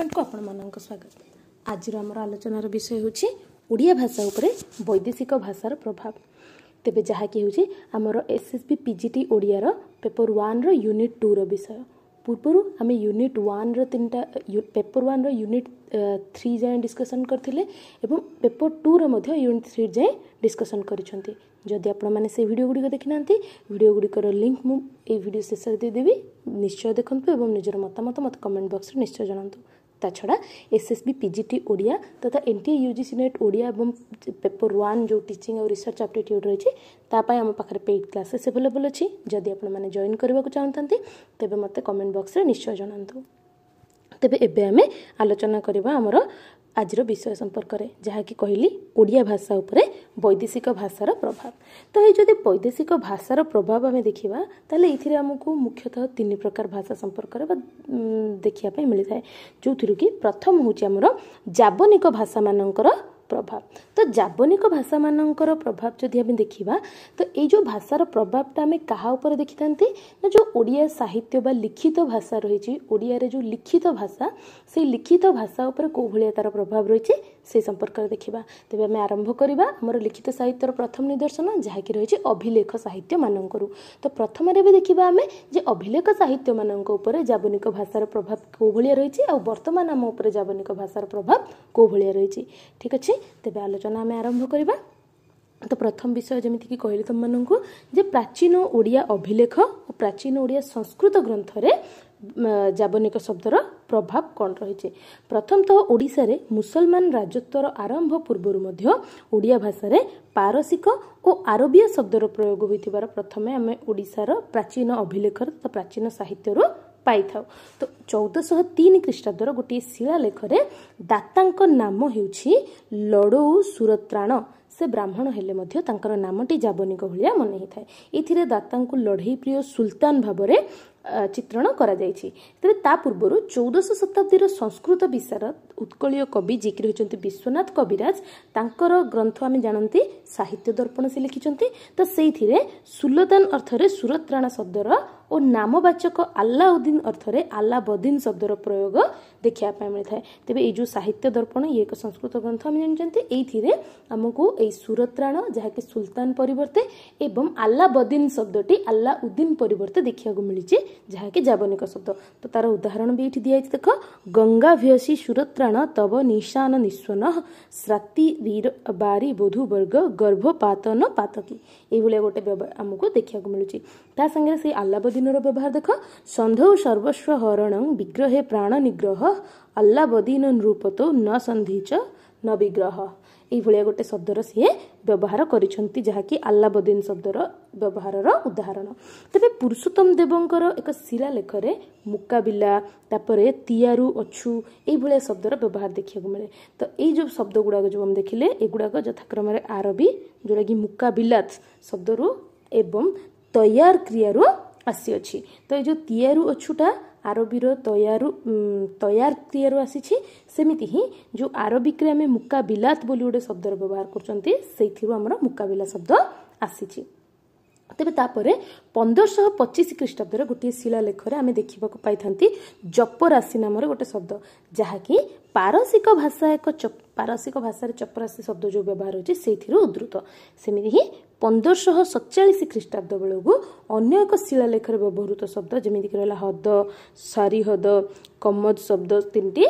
ପଏଣ୍ଟକୁ ଆପଣମାନଙ୍କ ସ୍ୱାଗତ ଆଜିର ଆମର ଆଲୋଚନାର ବିଷୟ ହେଉଛି ଓଡ଼ିଆ ଭାଷା ଉପରେ ବୈଦେଶିକ ଭାଷାର ପ୍ରଭାବ ତେବେ ଯାହାକି ହେଉଛି ଆମର S S B P G T ଓଡ଼ିଆର ପେପର୍ ୱାନ୍ର ୟୁନିଟ୍ ଟୁର ବିଷୟ ପୂର୍ବରୁ ଆମେ ୟୁନିଟ୍ ୱାନ୍ର ତିନିଟା ପେପର୍ ୱାନ୍ର ୟୁନିଟ୍ ଥ୍ରୀ ଯାଏଁ ଡିସ୍କସନ୍ କରିଥିଲେ ଏବଂ ପେପର୍ ଟୁର ମଧ୍ୟ ୟୁନିଟ୍ ଥ୍ରୀ ଯାଏଁ ଡିସ୍କସନ୍ କରିଛନ୍ତି ଯଦି ଆପଣମାନେ ସେ ଭିଡ଼ିଓ ଗୁଡ଼ିକ ଦେଖିନାହାନ୍ତି ଭିଡ଼ିଓ ଗୁଡ଼ିକର ଲିଙ୍କ୍ ମୁଁ ଏଇ ଭିଡ଼ିଓ ଶେଷରେ ଦେଇଦେବି ନିଶ୍ଚୟ ଦେଖନ୍ତୁ ଏବଂ ନିଜର ମତାମତ ମୋତେ କମେଣ୍ଟ ବକ୍ସରେ ନିଶ୍ଚୟ ଜଣାନ୍ତୁ S S B P G T Odia ତଥା N T U G C net Odia ଏବଂ ପେପର୍ ୱାନ୍ ଯେଉଁ ଟିଚିଂ ଆଉ ରିସର୍ଚ୍ଚ ଆପ୍ଟିଟ୍ୟୁଡ଼୍ ରହିଛି ତା ପାଇଁ ଆମ ପାଖରେ ପେଡ୍ କ୍ଲାସେସ୍ ଆଭେଲେବଲ୍ ଅଛି ଯଦି ଆପଣମାନେ ଜଏନ୍ କରିବାକୁ ଚାହୁଁଥାନ୍ତି ତେବେ ମୋତେ କମେଣ୍ଟ ବକ୍ସରେ ନିଶ୍ଚୟ ଜଣାନ୍ତୁ ତେବେ ଏବେ ଆମେ ଆଲୋଚନା କରିବା ଆମର ଆଜିର ବିଷୟ ସମ୍ପର୍କରେ ଯାହାକି କହିଲି ଓଡ଼ିଆ ଭାଷା ଉପରେ ବୈଦେଶିକ ଭାଷାର ପ୍ରଭାବ ତ ଏହି ଯଦି ବୈଦେଶିକ ଭାଷାର ପ୍ରଭାବ ଆମେ ଦେଖିବା ତାହେଲେ ଏଥିରେ ଆମକୁ ମୁଖ୍ୟତଃ ତିନି ପ୍ରକାର ଭାଷା ସମ୍ପର୍କରେ ବା ଦେଖିବା ପାଇଁ ମିଳିଥାଏ ଯେଉଁଥିରୁ କି ପ୍ରଥମ ହେଉଛି ଆମର ଯାବନିକ ଭାଷାମାନଙ୍କର ପ୍ରଭାବ ତ ଜାବନିକ ଭାଷାମାନଙ୍କର ପ୍ରଭାବ ଯଦି ଆମେ ଦେଖିବା ତ ଏଇ ଯେଉଁ ଭାଷାର ପ୍ରଭାବଟା ଆମେ କାହା ଉପରେ ଦେଖିଥାନ୍ତି ନା ଯେଉଁ ଓଡ଼ିଆ ସାହିତ୍ୟ ବା ଲିଖିତ ଭାଷା ରହିଛି ଓଡ଼ିଆରେ ଯେଉଁ ଲିଖିତ ଭାଷା ସେଇ ଲିଖିତ ଭାଷା ଉପରେ କେଉଁ ଭଳିଆ ତା'ର ପ୍ରଭାବ ରହିଛି ସେ ସମ୍ପର୍କରେ ଦେଖିବା ତେବେ ଆମେ ଆରମ୍ଭ କରିବା ଆମର ଲିଖିତ ସାହିତ୍ୟର ପ୍ରଥମ ନିଦର୍ଶନ ଯାହାକି ରହିଛି ଅଭିଲେଖ ସାହିତ୍ୟମାନଙ୍କରୁ ତ ପ୍ରଥମରେ ବି ଦେଖିବା ଆମେ ଯେ ଅଭିଲେଖ ସାହିତ୍ୟମାନଙ୍କ ଉପରେ ଜାବନିକ ଭାଷାର ପ୍ରଭାବ କେଉଁ ଭଳିଆ ରହିଛି ଆଉ ବର୍ତ୍ତମାନ ଆମ ଉପରେ ଜାବନିକ ଭାଷାର ପ୍ରଭାବ କେଉଁ ଭଳିଆ ରହିଛି ଠିକ୍ ଅଛି ତେବେ ଆଲୋଚନା ଆମେ ଆରମ୍ଭ କରିବା ତ ପ୍ରଥମ ବିଷୟ ଯେମିତିକି କହିଲି ତୁମମାନଙ୍କୁ ଯେ ପ୍ରାଚୀନ ଓଡ଼ିଆ ଅଭିଲେଖ ଓ ପ୍ରାଚୀନ ଓଡ଼ିଆ ସଂସ୍କୃତ ଗ୍ରନ୍ଥରେ ଯାବନିକ ଶବ୍ଦର ପ୍ରଭାବ କ'ଣ ରହିଛି ପ୍ରଥମତଃ ଓଡ଼ିଶାରେ ମୁସଲମାନ ରାଜତ୍ୱର ଆରମ୍ଭ ପୂର୍ବରୁ ମଧ୍ୟ ଓଡ଼ିଆ ଭାଷାରେ ପାରସିକ ଓ ଆରବୀୟ ଶବ୍ଦର ପ୍ରୟୋଗ ହୋଇଥିବାର ପ୍ରଥମେ ଆମେ ଓଡ଼ିଶାର ପ୍ରାଚୀନ ଅଭିଲେଖର ତଥା ପ୍ରାଚୀନ ସାହିତ୍ୟରୁ ପାଇଥାଉ ତ ଚଉଦଶହ ତିନି ଖ୍ରୀଷ୍ଟାବ୍ଦର ଗୋଟିଏ ଶିଳାଲେଖରେ ଦାତାଙ୍କ ନାମ ହେଉଛି ଲଡ଼ଉ ସୁରତ୍ରାଣ ସେ ବ୍ରାହ୍ମଣ ହେଲେ ମଧ୍ୟ ତାଙ୍କର ନାମଟି ଯାବନିକ ଭଳିଆ ମନେ ହେଇଥାଏ ଏଥିରେ ଦାତାଙ୍କୁ ଲଢ଼େଇ ପ୍ରିୟ ସୁଲତାନ ଭାବରେ ଚିତ୍ରଣ କରାଯାଇଛି ତେବେ ତା ପୂର୍ବରୁ ଚଉଦଶହ ଶତାବ୍ଦୀର ସଂସ୍କୃତ ବିଶାରଦ ଉତ୍କଳୀୟ କବି ଯିଏକି ରହିଛନ୍ତି ବିଶ୍ୱନାଥ କବିରାଜ ତାଙ୍କର ଗ୍ରନ୍ଥ ଆମେ ଜାଣନ୍ତି ସାହିତ୍ୟ ଦର୍ପଣ ସେ ଲେଖିଛନ୍ତି ତ ସେଇଥିରେ ସୁଲତାନ ଅର୍ଥରେ ସୁରତ୍ରାଣ ଶବ୍ଦର ଓ ନାମବାଚକ ଆଲ୍ଲାଉଦ୍ଦିନ ଅର୍ଥରେ ଆଲ୍ଲାବଦ୍ଦିନ ଶବ୍ଦର ପ୍ରୟୋଗ ଦେଖିବା ପାଇଁ ମିଳିଥାଏ ତେବେ ଏଇ ଯେଉଁ ସାହିତ୍ୟ ଦର୍ପଣ ଇଏ ଏକ ସଂସ୍କୃତ ଗ୍ରନ୍ଥ ଆମେ ଜାଣିଛନ୍ତି ଏଇଥିରେ ଆମକୁ ଏଇ ସୁରତ୍ରାଣ ଯାହାକି ସୁଲତାନ ପରିବର୍ତ୍ତେ ଏବଂ ଆଲ୍ଲାବଦ୍ଦିନ ଶବ୍ଦଟି ଆଲ୍ଲାଉଦ୍ଦିନ ପରିବର୍ତ୍ତେ ଦେଖିବାକୁ ମିଳିଛି ଯାହାକି ଜାବନିକ ଶବ୍ଦ ତ ତାର ଉଦାହରଣ ବି ଏଇଠି ଦିଆଯାଇଛି ଦେଖ ଗଙ୍ଗା ଭିୟସୀ ସୁରତ୍ରାଣ ତବ ନିଶାନ ନିଶ୍ୱନ ବୀର ବାରି ବଧୂବର୍ଗ ଗର୍ଭପାତନ ପାତକି ଏଇଭଳିଆ ଗୋଟେ ଆମକୁ ଦେଖିବାକୁ ମିଳୁଛି ତା ସାଙ୍ଗରେ ସେଇ ଆଲ୍ଲାବଦ୍ଦିନ ଦିନର ବ୍ୟବହାର ଦେଖ ସନ୍ଧୌ ସର୍ବସ୍ୱ ହରଣ ବିଗ୍ରହେ ପ୍ରାଣ ନିଗ୍ରହ ଆଲ୍ଲାବଦିନ ନୃପତ ନ ସନ୍ଧିଚ ନ ବିଗ୍ରହ ଏଇଭଳିଆ ଗୋଟେ ଶବ୍ଦର ସିଏ ବ୍ୟବହାର କରିଛନ୍ତି ଯାହାକି ଆଲ୍ଲାବଦିନ ଶବ୍ଦର ବ୍ୟବହାରର ଉଦାହରଣ ତେବେ ପୁରୁଷୋତ୍ତମ ଦେବଙ୍କର ଏକ ଲେଖରେ ମୁକାବିଲା ତାପରେ ତିଆରୁ ଅଛୁ ଏଇଭଳିଆ ଶବ୍ଦର ବ୍ୟବହାର ଦେଖିବାକୁ ମିଳେ ତ ଏଇ ଯେଉଁ ଶବ୍ଦ ଗୁଡ଼ାକ ଯେଉଁ ଆମେ ଦେଖିଲେ ଏଗୁଡ଼ାକ ଯଥାକ୍ରମରେ ଆରବି ଯେଉଁଟାକି ମୁକାବିଲା ଶବ୍ଦରୁ ଏବଂ ତୟାର କ୍ରିୟାରୁ ଆସିଅଛି ତ ଏ ଯେଉଁ ତିଆରୁ ଅଛୁଟା ଆରବିର ତୟାରୁ ତୟାର ତିଆରୁ ଆସିଛି ସେମିତି ହିଁ ଯେଉଁ ଆରବିକରେ ଆମେ ମୁକାବିଲାତ ବୋଲି ଗୋଟେ ଶବ୍ଦର ବ୍ୟବହାର କରୁଛନ୍ତି ସେଇଥିରୁ ଆମର ମୁକାବିଲା ଶବ୍ଦ ଆସିଛି ତେବେ ତାପରେ ପନ୍ଦରଶହ ପଚିଶ ଖ୍ରୀଷ୍ଟାବ୍ଦରେ ଗୋଟିଏ ଶିଳାଲେଖରେ ଆମେ ଦେଖିବାକୁ ପାଇଥାନ୍ତି ଜପରାଶି ନାମରେ ଗୋଟେ ଶବ୍ଦ ଯାହାକି ପାରସିକ ଭାଷା ଏକ ପାରସିକ ଭାଷାରେ ଚପରାଶି ଶବ୍ଦ ଯେଉଁ ବ୍ୟବହାର ହେଉଛି ସେଇଥିରୁ ଉଦ୍ଧୃତ ସେମିତି ହିଁ ପନ୍ଦରଶହ ସତଚାଳିଶ ଖ୍ରୀଷ୍ଟାବ୍ଦ ବେଳକୁ ଅନ୍ୟ ଏକ ଶିଳାଲେଖରେ ବ୍ୟବହୃତ ଶବ୍ଦ ଯେମିତିକି ରହିଲା ହ୍ରଦ ସାରି ହ୍ରଦ କମଜ ଶବ୍ଦ ତିନିଟି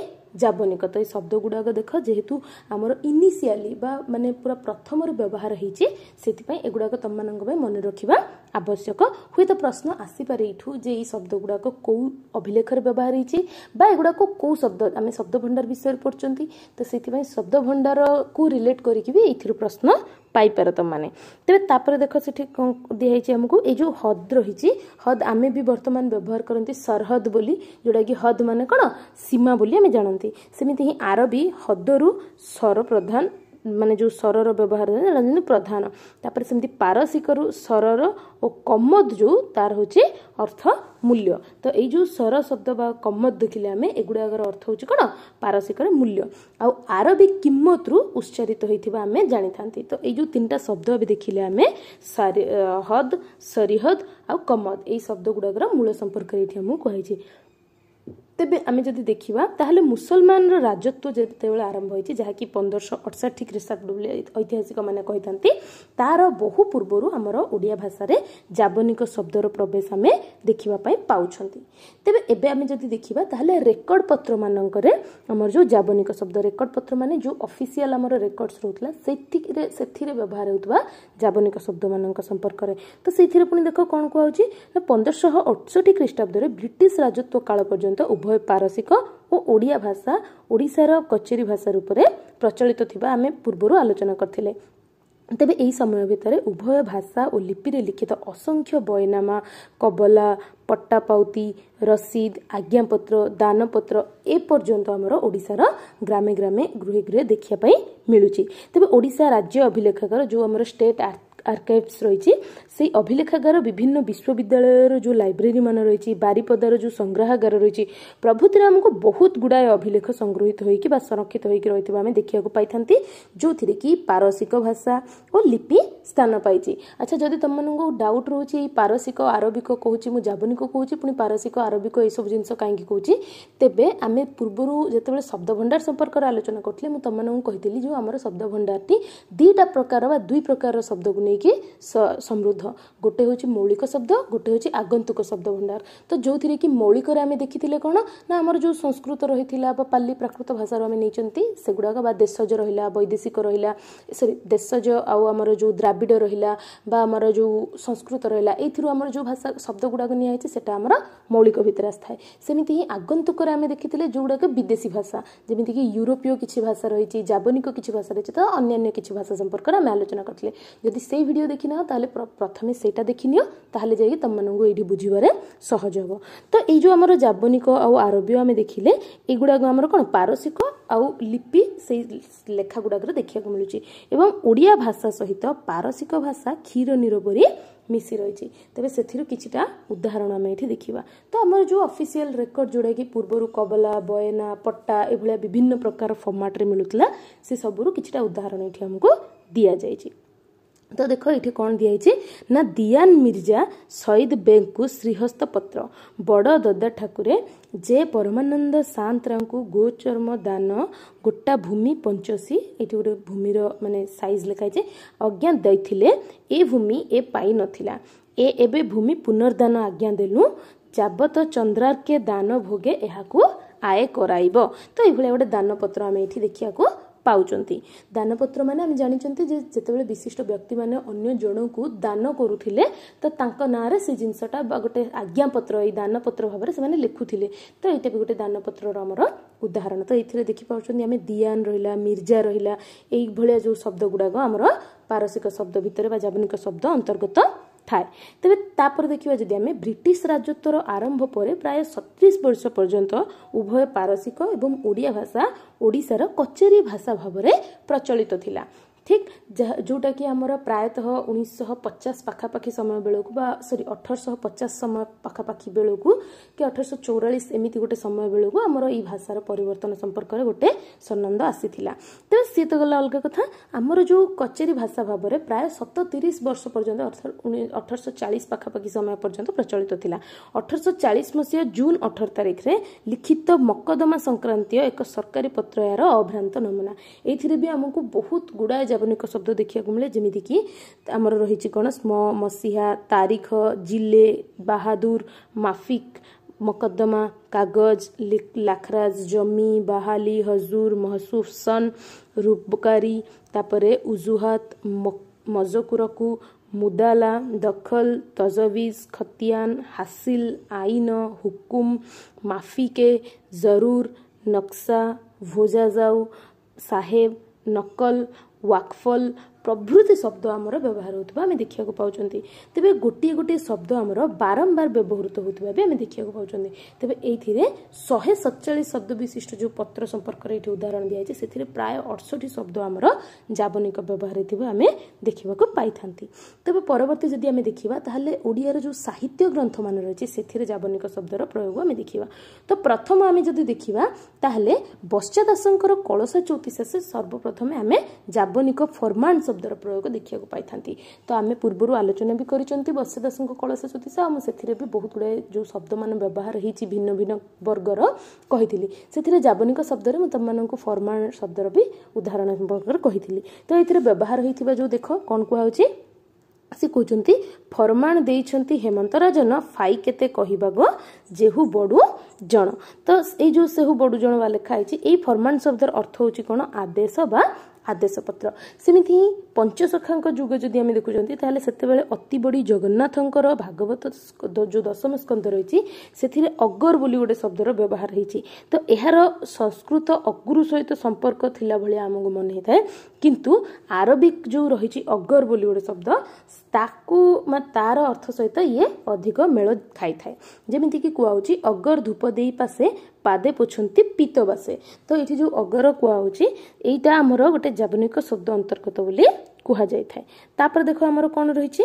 ଯାବନିକ ତ ଏ ଶବ୍ଦ ଗୁଡ଼ାକ ଦେଖ ଯେହେତୁ ଆମର ଇନିସିଆଲି ବା ମାନେ ପୁରା ପ୍ରଥମରୁ ବ୍ୟବହାର ହେଇଛି ସେଥିପାଇଁ ଏଗୁଡ଼ାକ ତୁମମାନଙ୍କ ପାଇଁ ମନେ ରଖିବା ଆବଶ୍ୟକ ହୁଏତ ପ୍ରଶ୍ନ ଆସିପାରେ ଏଇଠୁ ଯେ ଏଇ ଶବ୍ଦ ଗୁଡ଼ାକ କେଉଁ ଅଭିଲେଖରେ ବ୍ୟବହାର ହେଇଛି ବା ଏଗୁଡ଼ାକ କେଉଁ ଶବ୍ଦ ଆମେ ଶବ୍ଦ ଭଣ୍ଡାର ବିଷୟରେ ପଢ଼ୁଛନ୍ତି ତ ସେଥିପାଇଁ ଶବ୍ଦ ଭଣ୍ଡାରକୁ ରିଲେଟ୍ କରିକି ବି ଏଇଥିରୁ ପ୍ରଶ୍ନ ପାଇପାର ତୁମମାନେ ତେବେ ତାପରେ ଦେଖ ସେଠି ଦିଆହେଇଛି ଆମକୁ ଏଇ ଯେଉଁ ହଦ୍ ରହିଛି ହଦ୍ ଆମେ ବି ବର୍ତ୍ତମାନ ବ୍ୟବହାର କରନ୍ତି ସରହଦ ବୋଲି ଯେଉଁଟାକି ହଦ୍ ମାନେ କ'ଣ ସୀମା ବୋଲି ଆମେ ଜାଣନ୍ତି ସେମିତି ହିଁ ଆରବି ହଦରୁ ସର ପ୍ରଧାନ ମାନେ ଯେଉଁ ସରର ବ୍ୟବହାର ଜାଣନ୍ତି ପ୍ରଧାନ ତାପରେ ସେମିତି ପାରସିକରୁ ସରର ଓ କମଦ ଯେଉଁ ତାର ହେଉଛି ଅର୍ଥ ମୂଲ୍ୟ ତ ଏଇ ଯେଉଁ ସର ଶବ୍ଦ ବା କମଦ ଦେଖିଲେ ଆମେ ଏଗୁଡ଼ାକର ଅର୍ଥ ହେଉଛି କ'ଣ ପାରସିକର ମୂଲ୍ୟ ଆଉ ଆରବିକ କିମତରୁ ଉତ୍ସାରିତ ହୋଇଥିବା ଆମେ ଜାଣିଥାନ୍ତି ତ ଏଇ ଯେଉଁ ତିନିଟା ଶବ୍ଦ ଏବେ ଦେଖିଲେ ଆମେ ହଦ ସରିହଦ ଆଉ କମଦ ଏଇ ଶବ୍ଦ ଗୁଡ଼ାକର ମୂଳ ସମ୍ପର୍କରେ ଏଇଠି ଆମକୁ କୁହାଯାଇଛି ତେବେ ଆମେ ଯଦି ଦେଖିବା ତାହେଲେ ମୁସଲମାନର ରାଜତ୍ୱ ଯେତେବେଳେ ଆରମ୍ଭ ହୋଇଛି ଯାହାକି ପନ୍ଦରଶହ ଅଠଷଠି ଖ୍ରୀଷ୍ଟାବ୍ଦ ବୋଲି ଐତିହାସିକମାନେ କହିଥାନ୍ତି ତାର ବହୁ ପୂର୍ବରୁ ଆମର ଓଡ଼ିଆ ଭାଷାରେ ଜାବନିକ ଶବ୍ଦର ପ୍ରବେଶ ଆମେ ଦେଖିବା ପାଇଁ ପାଉଛନ୍ତି ତେବେ ଏବେ ଆମେ ଯଦି ଦେଖିବା ତାହେଲେ ରେକର୍ଡ ପତ୍ରମାନଙ୍କରେ ଆମର ଯେଉଁ ଜାବନିକ ଶବ୍ଦ ରେକର୍ଡ ପତ୍ର ମାନେ ଯେଉଁ ଅଫିସିଆଲ ଆମର ରେକର୍ଡସ ରହୁଥିଲା ସେଥିରେ ସେଥିରେ ବ୍ୟବହାର ହେଉଥିବା ଜାବନିକ ଶବ୍ଦମାନଙ୍କ ସମ୍ପର୍କରେ ତ ସେଥିରେ ପୁଣି ଦେଖ କ'ଣ କୁହାଯାଉଛି ପନ୍ଦରଶହ ଅଠଷଠି ଖ୍ରୀଷ୍ଟାବ୍ଦରେ ବ୍ରିଟିଶ ରାଜତ୍ୱ କାଳ ପର୍ଯ୍ୟନ୍ତ ଉଭୟ ଉଭୟ ପାରସିକ ଓ ଓଡ଼ିଆ ଭାଷା ଓଡ଼ିଶାର କଚେରୀ ଭାଷା ରୂପରେ ପ୍ରଚଳିତ ଥିବା ଆମେ ପୂର୍ବରୁ ଆଲୋଚନା କରିଥିଲେ ତେବେ ଏହି ସମୟ ଭିତରେ ଉଭୟ ଭାଷା ଓ ଲିପିରେ ଲିଖିତ ଅସଂଖ୍ୟ ବୟନାମା କବଲା ପଟ୍ଟାପାଉତି ରସିଦ ଆଜ୍ଞାପତ୍ର ଦାନପତ୍ର ଏପର୍ଯ୍ୟନ୍ତ ଆମର ଓଡ଼ିଶାର ଗ୍ରାମେ ଗ୍ରାମେ ଗୃହେ ଗୃହେ ଦେଖିବା ପାଇଁ ମିଳୁଛି ତେବେ ଓଡ଼ିଶା ରାଜ୍ୟ ଅଭିଲେଖକର ଯେଉଁ ଆମର ଷ୍ଟେଟ୍ ଆର୍କାଇଭ୍ସ ରହିଛି त्यही अभिलेखागार विभिन्न विश्वविद्याल र जो लब्रेरी र बारिपदार जो संग्रहगार रह प्रभृतिर आमु बहुत गुडाए अभलेख संगृहित हुने जो पाइँदै कि पारसिक भाषा ओ लिपि स्थान अच्छा जदि पाँच आच्छा जति तम डाउ पारसिक आरविक कि जबनिको कि पी पारसिक आरविक यो सब जस कहीँक तेबेर शब्द शब्दभण्डार सम्पर्क आलोचना गर्नु तिमी आम शब्दभण्डारटी दुटा प्रकार वुई प्रकार शब्दको नकि समृद्ध गोटे हूँ मौलिक शब्द गोटे हूँ आगंतुक शब्द भंडार तो जो थी कि मौलिक आम देखी कौन ना आम जो संस्कृत रही पाली प्राकृत भाषार आम नहींगुड़ा देशज रहा वैदेशिक रहा सरी देशज आम जो द्राविड रहा आमर जो संस्कृत रहा यूर आम जो भाषा शब्द गुड़ाक निटा मौलिक भितर आए सेमती ही आगंतुक आम देखी जोगुड़ा विदेशी भाषा जमीक यूरोपय किसी भाषा रही जावनिक किसी भाषा रही तो अन्न किसी भाषा संपर्क में आलोचना करें जदि से भिड देखी ना तो प्र ପ୍ରଥମେ ସେଇଟା ଦେଖିନିଅ ତାହେଲେ ଯାଇକି ତମମାନଙ୍କୁ ଏଇଠି ବୁଝିବାରେ ସହଜ ହେବ ତ ଏଇ ଯେଉଁ ଆମର ଜାବନିକ ଆଉ ଆରବୀୟ ଆମେ ଦେଖିଲେ ଏଗୁଡ଼ାକ ଆମର କ'ଣ ପାରସିକ ଆଉ ଲିପି ସେଇ ଲେଖା ଗୁଡ଼ାକରେ ଦେଖିବାକୁ ମିଳୁଛି ଏବଂ ଓଡ଼ିଆ ଭାଷା ସହିତ ପାରସିକ ଭାଷା କ୍ଷୀର ନିରବରି ମିଶି ରହିଛି ତେବେ ସେଥିରୁ କିଛିଟା ଉଦାହରଣ ଆମେ ଏଠି ଦେଖିବା ତ ଆମର ଯେଉଁ ଅଫିସିଆଲ୍ ରେକର୍ଡ଼ ଯେଉଁଟାକି ପୂର୍ବରୁ କବଲା ବୟନା ପଟ୍ଟା ଏଭଳିଆ ବିଭିନ୍ନ ପ୍ରକାର ଫର୍ମାଟ୍ରେ ମିଳୁଥିଲା ସେ ସବୁରୁ କିଛିଟା ଉଦାହରଣ ଏଠି ଆମକୁ ଦିଆଯାଇଛି ତ ଦେଖ ଏଇଠି କ'ଣ ଦିଆହେଇଛି ନା ଦିଆନ ମିର୍ଜା ସଇଦ ବେଗ୍ଙ୍କୁ ଶ୍ରୀହସ୍ତ ପତ୍ର ବଡ଼ ଦଦା ଠାକୁରେ ଯେ ପରମାନନ୍ଦ ସାନ୍ତରାଙ୍କୁ ଗୋଚର୍ମ ଦାନ ଗୋଟା ଭୂମି ପଞ୍ଚଶୀ ଏଇଠି ଗୋଟେ ଭୂମିର ମାନେ ସାଇଜ୍ ଲେଖାହେଇଛି ଅଜ୍ଞା ଦେଇଥିଲେ ଏ ଭୂମି ଏ ପାଇନଥିଲା ଏ ଏବେ ଭୂମି ପୁନର୍ଦାନ ଆଜ୍ଞା ଦେଲୁ ଯାବତ ଚନ୍ଦ୍ରାର୍କେ ଦାନ ଭୋଗେ ଏହାକୁ ଆୟ କରାଇବ ତ ଏଇଭଳିଆ ଗୋଟେ ଦାନପତ୍ର ଆମେ ଏଠି ଦେଖିବାକୁ ପାଉଛନ୍ତି ଦାନପତ୍ର ମାନେ ଆମେ ଜାଣିଛନ୍ତି ଯେ ଯେତେବେଳେ ବିଶିଷ୍ଟ ବ୍ୟକ୍ତିମାନେ ଅନ୍ୟ ଜଣଙ୍କୁ ଦାନ କରୁଥିଲେ ତ ତାଙ୍କ ନାଁରେ ସେ ଜିନିଷଟା ବା ଗୋଟେ ଆଜ୍ଞାପତ୍ର ଏଇ ଦାନପତ୍ର ଭାବରେ ସେମାନେ ଲେଖୁଥିଲେ ତ ଏଇଟା ବି ଗୋଟେ ଦାନପତ୍ରର ଆମର ଉଦାହରଣ ତ ଏଇଥିରେ ଦେଖିପାରୁଛନ୍ତି ଆମେ ଦିଆନ୍ ରହିଲା ମିର୍ଜା ରହିଲା ଏଇଭଳିଆ ଯେଉଁ ଶବ୍ଦ ଗୁଡ଼ାକ ଆମର ପାରସିକ ଶବ୍ଦ ଭିତରେ ବା ଯାବନିକ ଶବ୍ଦ ଅନ୍ତର୍ଗତ ଥାଏ ତେବେ ତାପରେ ଦେଖିବା ଯଦି ଆମେ ବ୍ରିଟିଶ ରାଜତ୍ୱର ଆରମ୍ଭ ପରେ ପ୍ରାୟ ସତତିରିଶ ବର୍ଷ ପର୍ଯ୍ୟନ୍ତ ଉଭୟ ପାରସିକ ଏବଂ ଓଡ଼ିଆ ଭାଷା ଓଡ଼ିଶାର କଚେରୀ ଭାଷା ଭାବରେ ପ୍ରଚଳିତ ଥିଲା ଠିକ୍ ଯାହା ଯେଉଁଟାକି ଆମର ପ୍ରାୟତଃ ଉଣେଇଶହ ପଚାଶ ପାଖାପାଖି ସମୟ ବେଳକୁ ବା ସରି ଅଠରଶହ ପଚାଶ ସମୟ ପାଖାପାଖି ବେଳକୁ କି ଅଠରଶହ ଚଉରାଳିଶ ଏମିତି ଗୋଟେ ସମୟ ବେଳକୁ ଆମର ଏଇ ଭାଷାର ପରିବର୍ତ୍ତନ ସମ୍ପର୍କରେ ଗୋଟେ ସନନ୍ଦ ଆସିଥିଲା ତେବେ ସିଏ ତ ଗଲା ଅଲଗା କଥା ଆମର ଯେଉଁ କଚେରୀ ଭାଷା ଭାବରେ ପ୍ରାୟ ସତତିରିଶ ବର୍ଷ ପର୍ଯ୍ୟନ୍ତ ଅଠରଶହ ଚାଳିଶ ପାଖାପାଖି ସମୟ ପର୍ଯ୍ୟନ୍ତ ପ୍ରଚଳିତ ଥିଲା ଅଠରଶହ ଚାଳିଶ ମସିହା ଜୁନ୍ ଅଠର ତାରିଖରେ ଲିଖିତ ମକଦ୍ଦମା ସଂକ୍ରାନ୍ତୀୟ ଏକ ସରକାରୀ ପତ୍ର ଏହାର ଅଭ୍ରାନ୍ତ ନମୁନା ଏଇଥିରେ ବି ଆମକୁ ବହୁତ ଗୁଡ଼ାଏ शब्द देखा म रहिची आमर रह मसीहा तारिख जिल्ले बादुर माफिक मकदमा कागज लाखराज जमि बाहाली रूपकारी महसुसन रुपकारी तजुहात मजकुरकु मुदाला दखल तजविज खतियान हासिल आइन हु माफिके जरूर नक्सा भोजाजाऊ साहेब नकल وقف ପ୍ରଭୃତି ଶବ୍ଦ ଆମର ବ୍ୟବହାର ହେଉଥିବା ଆମେ ଦେଖିବାକୁ ପାଉଛନ୍ତି ତେବେ ଗୋଟିଏ ଗୋଟିଏ ଶବ୍ଦ ଆମର ବାରମ୍ବାର ବ୍ୟବହୃତ ହେଉଥିବା ବି ଆମେ ଦେଖିବାକୁ ପାଉଛନ୍ତି ତେବେ ଏଇଥିରେ ଶହେ ସତଚାଳିଶ ଶବ୍ଦ ବିଶିଷ୍ଟ ଯେଉଁ ପତ୍ର ସମ୍ପର୍କରେ ଏଠି ଉଦାହରଣ ଦିଆଯାଇଛି ସେଥିରେ ପ୍ରାୟ ଅଠଷଠି ଶବ୍ଦ ଆମର ଯାବନିକ ବ୍ୟବହାର ହେଇଥିବା ଆମେ ଦେଖିବାକୁ ପାଇଥାନ୍ତି ତେବେ ପରବର୍ତ୍ତୀ ଯଦି ଆମେ ଦେଖିବା ତାହେଲେ ଓଡ଼ିଆର ଯେଉଁ ସାହିତ୍ୟ ଗ୍ରନ୍ଥମାନ ରହିଛି ସେଥିରେ ଯାବନିକ ଶବ୍ଦର ପ୍ରୟୋଗ ଆମେ ଦେଖିବା ତ ପ୍ରଥମ ଆମେ ଯଦି ଦେଖିବା ତାହେଲେ ବତ୍ସା ଦାସଙ୍କର କଳସ ଚଉତିଶାସେ ସର୍ବପ୍ରଥମେ ଆମେ ଯାବନିକ ଫର୍ମାନ୍ସ ଶବ୍ଦର ପ୍ରୟୋଗ ଦେଖିବାକୁ ପାଇଥାନ୍ତି ତ ଆମେ ପୂର୍ବରୁ ଆଲୋଚନା ବି କରିଛନ୍ତି ବସ୍ୟଦାସଙ୍କ କଳସ ଚତୁଷ ଆଉ ମୁଁ ସେଥିରେ ବି ବହୁତ ଗୁଡ଼ାଏ ଯେଉଁ ଶବ୍ଦମାନ ବ୍ୟବହାର ହେଇଛି ଭିନ୍ନ ଭିନ୍ନ ବର୍ଗର କହିଥିଲି ସେଥିରେ ଯାବନିକ ଶବ୍ଦରେ ମୁଁ ତମମାନଙ୍କୁ ଫର୍ମାଣ ଶବ୍ଦର ବି ଉଦାହରଣ ବର୍ଗରେ କହିଥିଲି ତ ଏଥିରେ ବ୍ୟବହାର ହେଇଥିବା ଯେଉଁ ଦେଖ କ'ଣ କୁହାଯାଉଛି ସେ କହୁଛନ୍ତି ଫର୍ମାଣ ଦେଇଛନ୍ତି ହେମନ୍ତ ରାଜନ ଫାଇ କେତେ କହିବା ଗୋ ଯେହୁ ବଡ଼ୁ ଜଣ ତ ଏଇ ଯେଉଁ ସେହୁ ବଡ଼ୁ ଜଣ ବା ଲେଖା ହେଇଛି ଏଇ ଫର୍ମାଣ ଶବ୍ଦର ଅର୍ଥ ହେଉଛି କ'ଣ ଆଦେଶ ବା ଆଦେଶପତ୍ର ସେମିତି ପଞ୍ଚସଖାଙ୍କ ଯୁଗ ଯଦି ଆମେ ଦେଖୁଛନ୍ତି ତାହେଲେ ସେତେବେଳେ ଅତି ବଡ଼ି ଜଗନ୍ନାଥଙ୍କର ଭାଗବତ ଯେଉଁ ଦଶମ ସ୍କନ୍ଦ ରହିଛି ସେଥିରେ ଅଗର ବୋଲି ଗୋଟେ ଶବ୍ଦର ବ୍ୟବହାର ହେଇଛି ତ ଏହାର ସଂସ୍କୃତ ଅଗୁରୁ ସହିତ ସମ୍ପର୍କ ଥିଲା ଭଳିଆ ଆମକୁ ମନେ ହେଇଥାଏ କିନ୍ତୁ ଆରବିକ୍ ଯେଉଁ ରହିଛି ଅଗର ବୋଲି ଗୋଟେ ଶବ୍ଦ ତାକୁ ମାନେ ତାର ଅର୍ଥ ସହିତ ଇଏ ଅଧିକ ମେଳ ଖାଇଥାଏ ଯେମିତିକି କୁହାହେଉଛି ଅଗର ଧୂପ ଦେଇ ପାଶେ ପାଦେ ପୋଛନ୍ତି ପିତବାସେ ତ ଏଠି ଯେଉଁ ଅଗର କୁହାହେଉଛି ଏଇଟା ଆମର ଗୋଟେ ଜାବନିକ ଶବ୍ଦ ଅନ୍ତର୍ଗତ ବୋଲି କୁହାଯାଇଥାଏ ତାପରେ ଦେଖ ଆମର କ'ଣ ରହିଛି